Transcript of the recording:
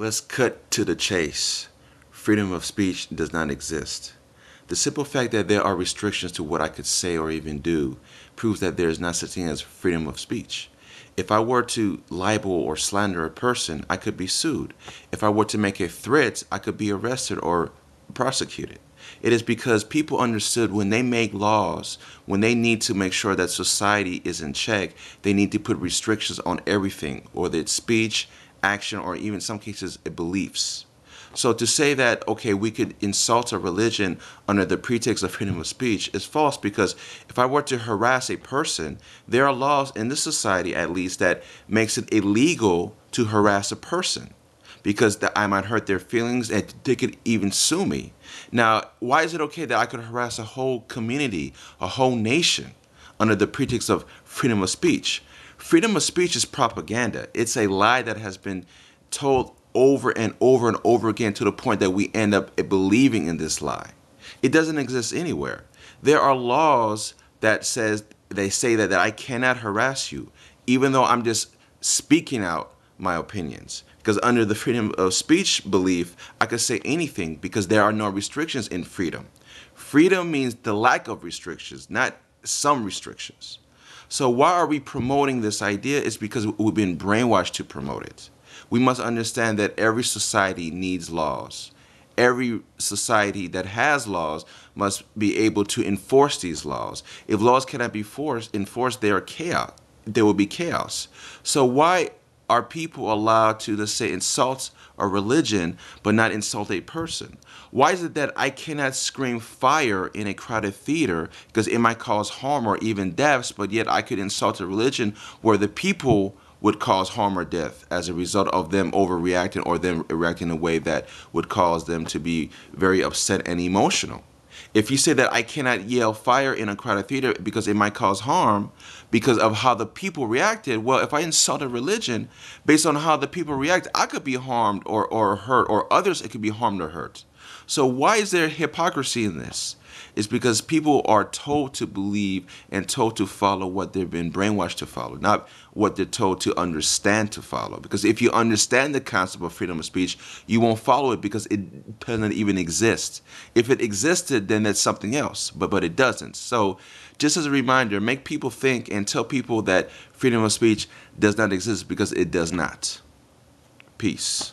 Let's cut to the chase. Freedom of speech does not exist. The simple fact that there are restrictions to what I could say or even do proves that there is not such thing as freedom of speech. If I were to libel or slander a person, I could be sued. If I were to make a threat, I could be arrested or prosecuted. It is because people understood when they make laws, when they need to make sure that society is in check, they need to put restrictions on everything, whether it's speech, action, or even in some cases, beliefs. So to say that, okay, we could insult a religion under the pretext of freedom of speech is false because if I were to harass a person, there are laws in this society at least that makes it illegal to harass a person because that I might hurt their feelings and they could even sue me. Now, why is it okay that I could harass a whole community, a whole nation under the pretext of freedom of speech? Freedom of speech is propaganda. It's a lie that has been told over and over and over again to the point that we end up believing in this lie. It doesn't exist anywhere. There are laws that says they say that, that I cannot harass you, even though I'm just speaking out my opinions. Because under the freedom of speech belief, I could say anything because there are no restrictions in freedom. Freedom means the lack of restrictions, not some restrictions. So why are we promoting this idea? It's because we've been brainwashed to promote it. We must understand that every society needs laws. Every society that has laws must be able to enforce these laws. If laws cannot be forced, enforced, they are chaos. There will be chaos. So why are people allowed to, let's say, insult a religion but not insult a person? Why is it that I cannot scream fire in a crowded theater because it might cause harm or even deaths, but yet I could insult a religion where the people would cause harm or death as a result of them overreacting or them reacting in a way that would cause them to be very upset and emotional? If you say that I cannot yell fire in a crowded theater because it might cause harm because of how the people reacted, well, if I insult a religion based on how the people react, I could be harmed or, or hurt, or others it could be harmed or hurt. So, why is there hypocrisy in this? It's because people are told to believe and told to follow what they've been brainwashed to follow, not what they're told to understand to follow. Because if you understand the concept of freedom of speech, you won't follow it because it doesn't even exist. If it existed, then that's something else, but, but it doesn't. So, just as a reminder, make people think and tell people that freedom of speech does not exist because it does not. Peace.